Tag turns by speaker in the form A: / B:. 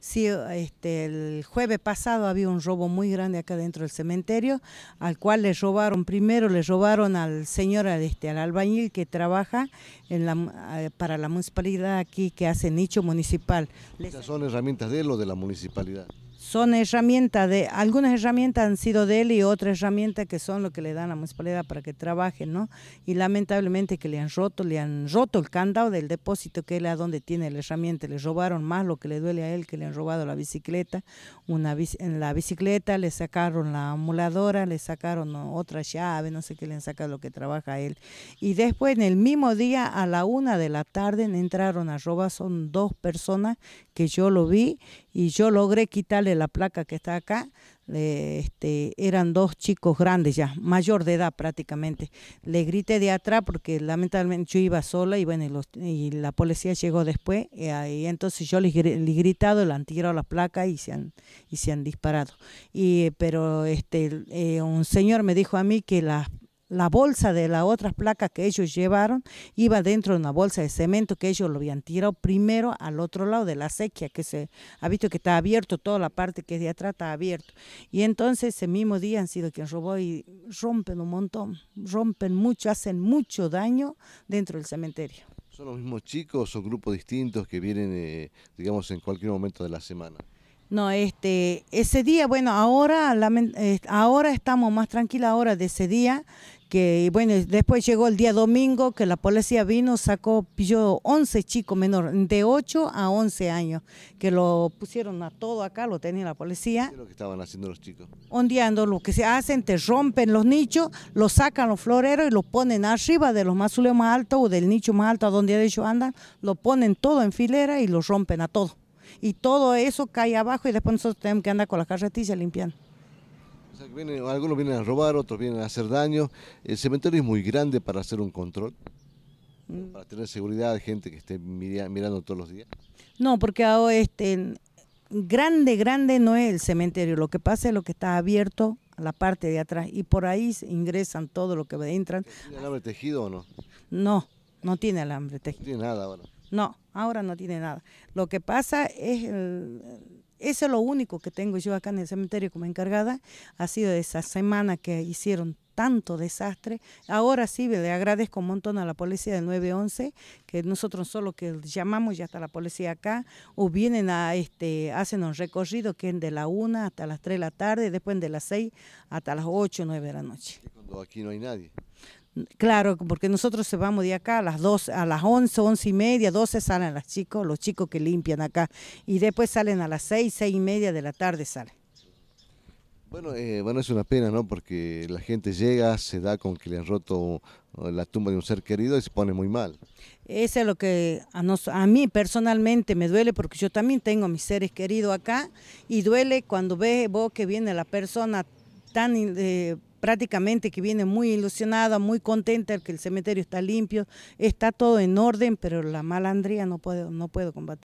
A: Sí, este, el jueves pasado había un robo muy grande acá dentro del cementerio, al cual le robaron, primero le robaron al señor, al, este, al albañil que trabaja en la, eh, para la municipalidad aquí, que hace nicho municipal. ¿Estas son
B: herramientas de él o de la municipalidad?
A: son herramientas de, algunas herramientas han sido de él y otras herramientas que son lo que le dan a la municipalidad para que trabaje, ¿no? Y lamentablemente que le han roto, le han roto el candado del depósito que él a donde tiene la herramienta, le robaron más lo que le duele a él que le han robado la bicicleta, una en la bicicleta le sacaron la amuladora, le sacaron otra llave, no sé qué le han sacado lo que trabaja él. Y después en el mismo día a la una de la tarde entraron a robar, son dos personas que yo lo vi y yo logré quitarle la placa que está acá, este, eran dos chicos grandes ya, mayor de edad prácticamente. Le grité de atrás porque lamentablemente yo iba sola y bueno, y, la policía llegó después y, entonces yo le he gritado, le han tirado la placa y se han, y se han disparado. Y, eh, pero este, eh, un señor me dijo a mí que las la bolsa de las otras placas que ellos llevaron iba dentro de una bolsa de cemento que ellos lo habían tirado primero al otro lado de la acequia que se ha visto que está abierto, toda la parte que es de atrás está abierto. Y entonces ese mismo día han sido quien robó y rompen un montón, rompen mucho, hacen mucho daño dentro del cementerio.
B: ¿Son los mismos chicos o grupos distintos que vienen, eh, digamos, en cualquier momento de la semana?
A: No, este, ese día, bueno, ahora, eh, ahora estamos más tranquilos ahora de ese día, que bueno, después llegó el día domingo que la policía vino, sacó, pilló 11 chicos menores, de 8 a 11 años, que lo pusieron a todo acá, lo tenía la policía. ¿Qué es
B: lo que estaban haciendo los chicos?
A: Ondeando, lo que se hacen, te rompen los nichos, los sacan los floreros y los ponen arriba de los mazules más altos o del nicho más alto a donde ellos andan, lo ponen todo en filera y los rompen a todos y todo eso cae abajo y después nosotros tenemos que andar con las carretillas limpiando.
B: O sea, que algunos vienen a robar, otros vienen a hacer daño. El cementerio es muy grande para hacer un control, mm. para tener seguridad, de gente que esté mirando todos los días.
A: No, porque ahora este, grande, grande no es el cementerio. Lo que pasa es lo que está abierto a la parte de atrás y por ahí ingresan todo lo que entran.
B: ¿Tiene alambre tejido o no?
A: No, no tiene alambre tejido. No tiene nada Bueno. No, ahora no tiene nada. Lo que pasa es, eso es lo único que tengo yo acá en el cementerio como encargada, ha sido esa semana que hicieron tanto desastre. Ahora sí le agradezco un montón a la policía del 911, que nosotros solo que llamamos ya está la policía acá, o vienen a este, hacen un recorrido que es de la 1 hasta las 3 de la tarde, después de las 6 hasta las 8 o 9 de la noche.
B: cuando aquí no hay nadie.
A: Claro, porque nosotros se vamos de acá a las dos, a las 11, 11 y media, 12 salen los chicos, los chicos que limpian acá, y después salen a las 6, 6 y media de la tarde salen.
B: Bueno, eh, bueno, es una pena, ¿no? Porque la gente llega, se da con que le han roto la tumba de un ser querido y se pone muy mal.
A: Eso es lo que a, mí personalmente me duele porque yo también tengo mis seres queridos acá y duele cuando veo vos que viene la persona tan eh, prácticamente que viene muy ilusionada, muy contenta que el cementerio está limpio, está todo en orden, pero la malandría no puedo, no puedo combatir.